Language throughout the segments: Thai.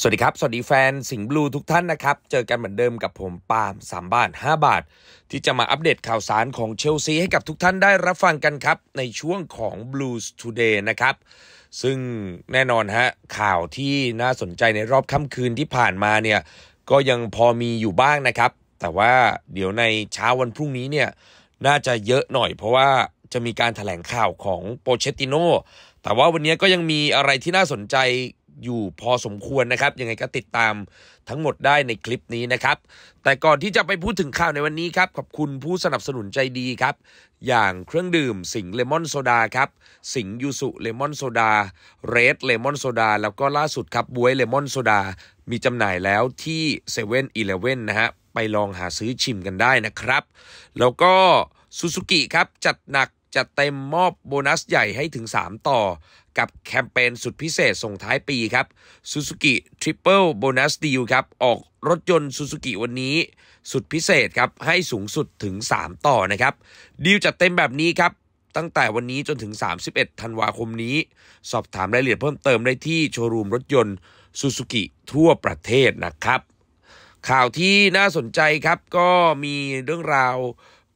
สวัสดีครับ สวัสดีแฟน สิงห์บลูทุกท่านนะครับ เจอกันเหมือนเดิมกับผมปาล์มสามบาทห้าบาท ที่จะมาอัปเดตข่าวสารของเชลซีให้กับทุกท่านได้รับฟังกันครับ ในช่วงของ Blues Today นะครับ ซึ่งแน่นอนฮะข่าวที่น่าสนใจในรอบค่ำคืนที่ผ่านมาเนี่ยก็ยังพอมีอยู่บ้างนะครับ แต่ว่าเดี๋ยวในเช้าวันพรุ่งนี้เนี่ยน่าจะเยอะหน่อยเพราะว่าจะมีการถแถลงข่าวของโปเชติโนแต่ว่าวันนี้ก็ยังมีอะไรที่น่าสนใจอยู่พอสมควรนะครับยังไงก็ติดตามทั้งหมดได้ในคลิปนี้นะครับ แต่ก่อนที่จะไปพูดถึงข่าวในวันนี้ครับ ขอบคุณผู้สนับสนุนใจดีครับ อย่างเครื่องดื่มสิงเลมอนโซดาครับ สิงยูสุเลมอนโซดา เรดเลมอนโซดา แล้วก็ล่าสุดครับบวยเลมอนโซดา มีจำหน่ายแล้วที่เซเว่นอีเลฟเว่นนะฮะไปลองหาซื้อชิมกันได้นะครับ แล้วก็ซูซูกิครับ จัดหนักจะเต็มมอบโบนัสใหญ่ให้ถึง 3 ต่อกับแคมเปญสุดพิเศษส่งท้ายปีครับ Suzuki Triple Bonus Deal ครับออกรถยนต์ Suzuki วันนี้ สุดพิเศษครับให้สูงสุดถึง 3 ต่อนะครับดีลจัดเต็มแบบนี้ครับ ตั้งแต่วันนี้จนถึง 31ธันวาคมนี้ สอบถามรายละเอียดเพิ่มเติมได้ที่โชว์รูมรถยนต์ Suzuki ทั่วประเทศนะครับ ข่าวที่น่าสนใจครับก็มีเรื่องราว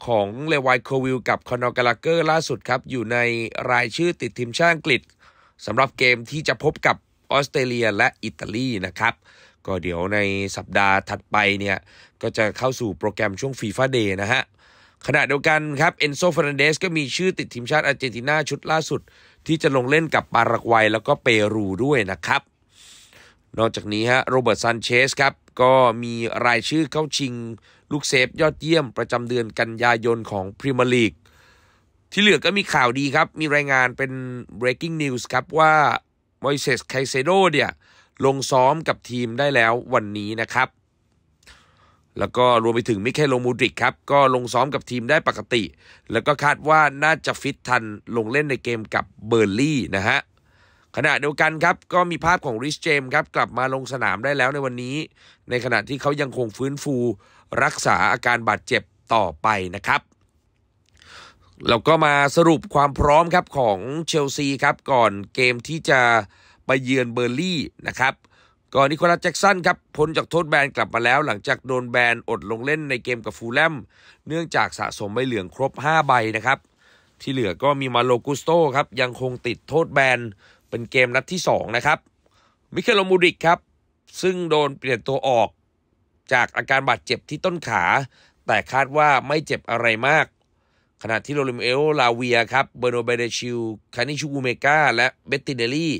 ของเลวายโควิลกับคอนอร์กาลาเกอร์ล่าสุดครับ อยู่ในรายชื่อติดทีมชาติอังกฤษสำหรับเกมที่จะพบกับออสเตรเลียและอิตาลีนะครับ ก็เดี๋ยวในสัปดาห์ถัดไปเนี่ย ก็จะเข้าสู่โปรแกรมช่วงฟีฟ่าเดย์นะฮะขณะเดียวกันครับเอนโซฟานนเดสก็มีชื่อติดทีมชาติอาร์เจนตินา ชุดล่าสุด ที่จะลงเล่นกับปารากวัย แล้วก็เปรูด้วยนะครับ นอกจากนี้ฮะโรเบิร์ตซันเชสครับก็มีรายชื่อเข้าชิงลูกเซฟยอดเยี่ยมประจำเดือนกันยายนของพรีเมียร์ลีกที่เหลือก็มีข่าวดีครับมีรายงานเป็น breaking news ครับ ว่ามอยเซสไคเซโดเนี่ยลงซ้อมกับทีมได้แล้ววันนี้นะครับ แล้วก็รวมไปถึงมิเคลโลมูดริกครับ ก็ลงซ้อมกับทีมได้ปกติ แล้วก็คาดว่าน่าจะฟิตทันลงเล่นในเกมกับเบอร์ลี่นะฮะ ขณะเดียวกันครับ ก็มีภาพของริชเจมครับกลับมาลงสนามได้แล้วในวันนี้ ในขณะที่เขายังคงฟื้นฟูรักษาอาการบาดเจ็บต่อไปนะครับ แล้วก็มาสรุปความพร้อมครับของเชลซีครับก่อนเกมที่จะไปเยือนเบอร์ลี่นะครับก่อนนี้คลัแจ็กสันครับพ้นจากโทษแบนกลับมาแล้ว หลังจากโดนแบนอดลงเล่นในเกมกับฟูลแลมเนื่องจากสะสมใบเหลืองครบ 5 ใบนะครับ ที่เหลือก็มีมาโลกุสโตครับยังคงติดโทษแบนเป็นเกมนัดที่ 2 นะครับ มิเคลโลมูดิกครับซึ่งโดนเปลี่ยนตัวออกจากอาการบาดเจ็บที่ต้นขา แต่คาดว่าไม่เจ็บอะไรมาก ขณะที่โรลิมเอลลาเวียครับ เบอร์โนเบเดชิลคานิชูอเมกาและเบตตินเดลี่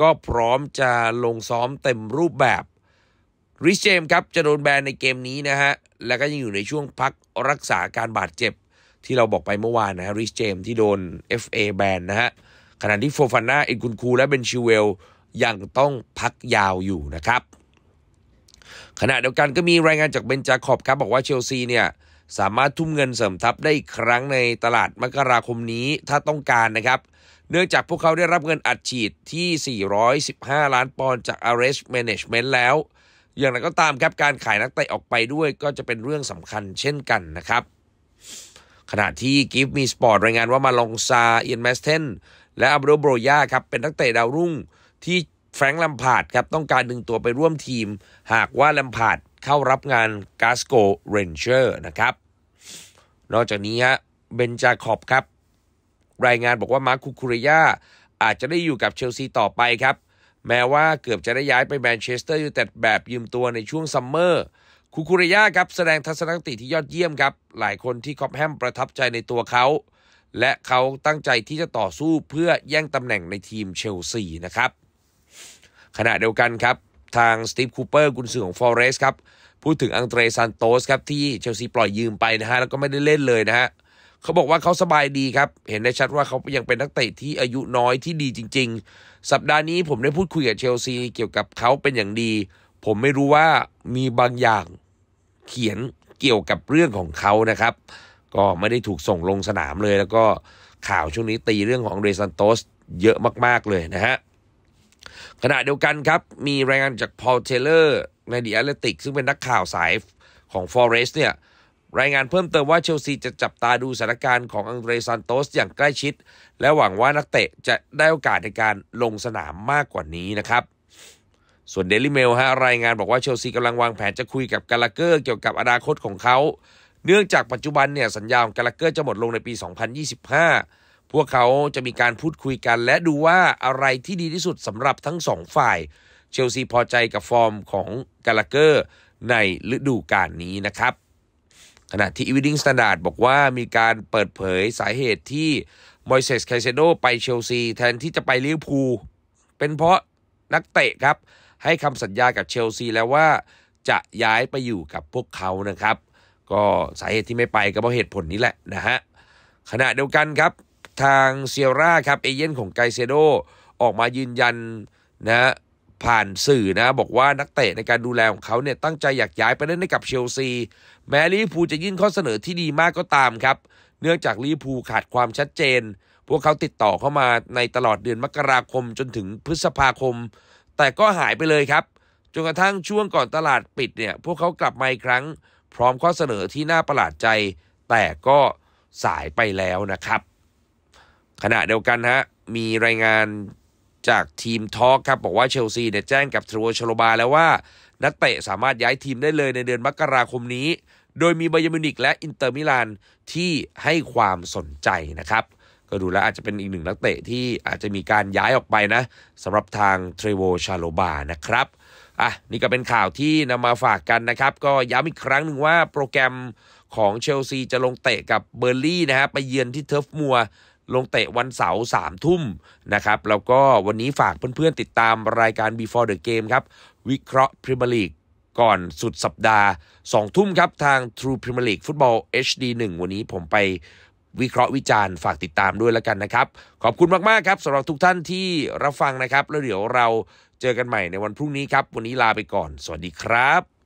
ก็พร้อมจะลงซ้อมเต็มรูปแบบ ริชเจมครับจะโดนแบนในเกมนี้นะฮะ แล้วก็ยังอยู่ในช่วงพักรักษาการบาดเจ็บที่เราบอกไปเมื่อวานนะริชเจมที่โดน FA แบนนะฮะ ขณะที่โฟฟาน่าเอ็นคุนคู และเบนชิเวลยังต้องพักยาวอยู่นะครับขณะเดียวกันก็มีรายงานจากเบนจาขอบครับ บอกว่าเชลซีเนี่ยสามารถทุ่มเงินเสริมทัพได้อีกครั้งในตลาดมกราคมนี้ถ้าต้องการนะครับ เนื่องจากพวกเขาได้รับเงินอัดฉีดที่ 415 ล้านปอนด์จาก a r e s t Management แล้ว อย่างไรก็ตามครับการขายนักเตะออกไปด้วยก็จะเป็นเรื่องสำคัญเช่นกันนะครับ ขณะที่กิฟมีสปอร์ตรายงานว่ามาลองซาเอียนแมสเทนและอับโรโบรยาครับเป็นนักเตะดาวรุ่งที่แฟรงค์ลัมพาร์ดครับต้องการดึงตัวไปร่วมทีมหากว่าลัมพาร์ดเข้ารับงานกาสโกเรนเจอร์นะครับ นอกจากนี้ฮะเบนจาคอบครับ รายงานบอกว่ามาร์คูคุริยาอาจจะได้อยู่กับเชลซีต่อไปครับ แม้ว่าเกือบจะได้ย้ายไปแมนเชสเตอร์ยูไนเต็ดแบบยืมตัวในช่วงซัมเมอร์คูคุริยาครับแสดงทัศนคติที่ยอดเยี่ยมครับ หลายคนที่คอปแฮมประทับใจในตัวเขาและเขาตั้งใจที่จะต่อสู้เพื่อแย่งตำแหน่งในทีมเชลซีนะครับขณะเดียวกันครับ ทางสตีฟคูเปอร์กุนซือของฟอเรสครับ พูดถึงอังเตรซันโตสครับ ที่เชลซีปล่อยยืมไปนะฮะ แล้วก็ไม่ได้เล่นเลยนะฮะเขาบอกว่าเขาสบายดีครับ เห็นได้ชัดว่าเขายังเป็นนักเตะที่อายุน้อยที่ดีจริง ๆ สัปดาห์นี้ผมได้พูดคุยกับเชลซีเกี่ยวกับเขาเป็นอย่างดี ผมไม่รู้ว่ามีบางอย่างเขียนเกี่ยวกับเรื่องของเขานะครับ ก็ไม่ได้ถูกส่งลงสนามเลย แล้วก็ข่าวช่วงนี้ตีเรื่องของเรซันโตสเยอะมากๆเลยนะฮะขณะเดียวกันครับ มีรายงานจากพอลเทเลอร์ในดิแอเลติกซึ่งเป็นนักข่าวสายของ f เรสต์เนี่ยรายงานเพิ่มเติมว่าเชลซีจะจับตาดูสถานการณ์ของอังเดรซานโตสอย่างใกล้ชิด และหวังว่านักเตะจะได้โอกาสในการลงสนามมากกว่านี้นะครับ ส่วนเดลิเมลฮะรายงานบอกว่าเชลซีกำลังวางแผนจะคุยกับกาลาเกอร์เกี่ยวกับอนาคตของเขา เนื่องจากปัจจุบันเนี่ยสัญญาของกาลาเกอร์จะหมดลงในปี 2025พวกเขาจะมีการพูดคุยกัน และดูว่าอะไรที่ดีที่สุดสำหรับทั้งสองฝ่าย เชลซีพอใจกับฟอร์มของกาลาเกอร์ในฤดูกาลนี้นะครับ ขณะที่อีวิดิงสแตนดาร์ดบอกว่ามีการเปิดเผยสาเหตุที่มอยเซสไคเซโดไปเชลซี แทนที่จะไปลิเวอร์พูลเป็นเพราะนักเตะครับ ให้คำสัญญากับเชลซีแล้วว่า จะย้ายไปอยู่กับพวกเขานะครับ ก็สาเหตุที่ไม่ไปก็เพราะเหตุผลนี้แหละนะฮะขณะเดียวกันครับทางเซียร่าครับเอเย่นของไกเซโด ออกมายืนยันนะ ผ่านสื่อนะ บอกว่านักเตะในการดูแลของเขาเนี่ยตั้งใจอยากย้ายไปเล่นให้กับเชลซี แม้ลิพูจะยื่นข้อเสนอที่ดีมากก็ตามครับ เนื่องจากลิพูขาดความชัดเจน พวกเขาติดต่อเข้ามาในตลอดเดือนมกราคมจนถึงพฤษภาคม แต่ก็หายไปเลยครับจนกระทั่งช่วงก่อนตลาดปิดเนี่ย พวกเขากลับมาอีกครั้ง พร้อมข้อเสนอที่น่าประหลาดใจ แต่ก็สายไปแล้วนะครับขณะเดียวกันฮะ มีรายงานจากทีมทอล์กครับบอกว่าเชลซีเนี่ยแจ้งกับทรัวชโลบาแล้วว่านักเตะสามารถย้ายทีมได้เลยในเดือนมกราคมนี้ โดยมีบาเยมินิกและอินเตอร์มิลานที่ให้ความสนใจนะครับ ก็ดูแล้วอาจจะเป็นอีกหนึ่งนักเตะที่อาจจะมีการย้ายออกไปนะสำหรับทางเทรโวชาโลบานะครับ อ่ะนี่ก็เป็นข่าวที่นำมาฝากกันนะครับ ก็ย้ำอีกครั้งหนึ่งว่าโปรแกรมของเชลซีจะลงเตะกับเบอร์ลี่นะฮะไปเยือนที่เทิร์ฟมัวลงเตะวันเสาร์สามทุ่มนะครับ แล้วก็วันนี้ฝากเพื่อนๆติดตามรายการ Before the Game ครับ วิเคราะห์พรีเมียร์ลีกก่อนสุดสัปดาห์ 2 ทุ่มครับทาง True Premier League Football HD 1วันนี้ผมไปวิเคราะห์วิจารณ์ฝากติดตามด้วยแล้วกันนะครับ ขอบคุณมากๆครับสำหรับทุกท่านที่รับฟังนะครับ แล้วเดี๋ยวเราเจอกันใหม่ในวันพรุ่งนี้ครับ วันนี้ลาไปก่อน สวัสดีครับ